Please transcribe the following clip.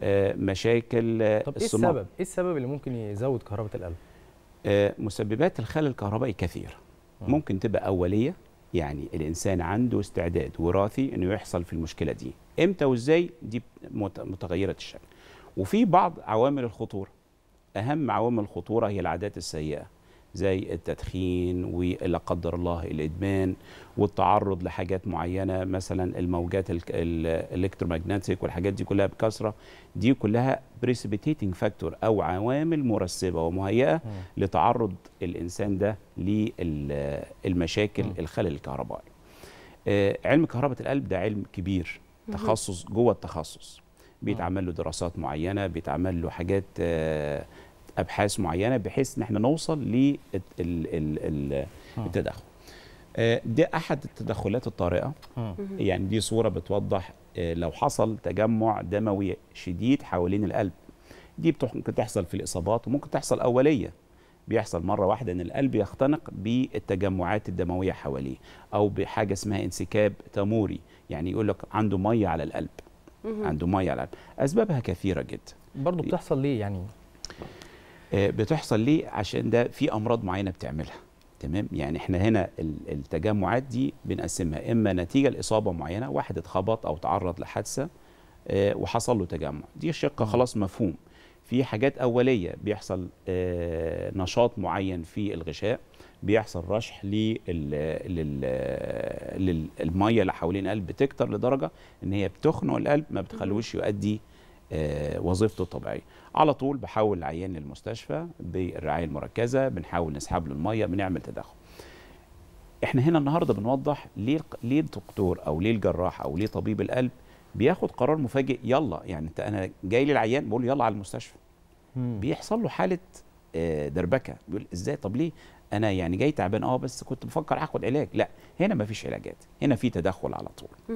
آه، مشاكل آه، طب إيه الصمام. ايه السبب ايه السبب اللي ممكن يزود كهرباء القلب آه، مسببات الخلل الكهربائي كثيره ممكن تبقى اوليه يعني الانسان عنده استعداد وراثي انه يحصل في المشكله دي امتى وازاي دي متغيره الشكل وفي بعض عوامل الخطوره اهم عوامل الخطوره هي العادات السيئه زي التدخين ولا قدر الله الادمان والتعرض لحاجات معينه مثلا الموجات الالكتروماجنتيك والحاجات دي كلها بكثره دي كلها بريسبيتيتنج فاكتور او عوامل مرسبه ومهيئه م. لتعرض الانسان ده للمشاكل الخلل الكهربائي. آه، علم كهرباء القلب ده علم كبير تخصص جوه التخصص بيتعمل له دراسات معينه بيتعمل له حاجات آه، ابحاث معينه بحيث ان احنا نوصل للتدخل آه. ده آه، احد التدخلات الطارئه آه. يعني دي صوره بتوضح لو حصل تجمع دموي شديد حوالين القلب دي ممكن تحصل في الاصابات وممكن تحصل اوليه بيحصل مره واحده ان القلب يختنق بالتجمعات الدمويه حواليه او بحاجه اسمها انسكاب تموري يعني يقول لك عنده ميه على القلب عنده ميه على القلب اسبابها كثيره جدا برضه بتحصل ليه يعني آه، بتحصل ليه عشان ده في امراض معينه بتعملها تمام يعني احنا هنا التجمعات دي بنقسمها اما نتيجه لاصابه معينه واحد اتخبط او تعرض لحادثه آه، وحصل له تجمع دي الشقه خلاص مفهوم في حاجات اوليه بيحصل آه، نشاط معين في الغشاء بيحصل رشح للميه اللي حوالين القلب بتكتر لدرجه ان هي بتخنق القلب ما بتخلوش يؤدي آه، وظيفته الطبيعيه على طول بحول العيان للمستشفى بالرعايه المركزه بنحاول نسحب له الميه بنعمل تدخل احنا هنا النهارده بنوضح ليه ليه الدكتور او ليه الجراح او ليه طبيب القلب بياخد قرار مفاجئ يلا يعني انت انا جاي لي العيان بقول يلا على المستشفى بيحصل له حاله آه، دربكه بيقول ازاي طب ليه انا يعني جاي تعبان اه بس كنت بفكر اخد علاج لا هنا مفيش علاجات هنا في تدخل على طول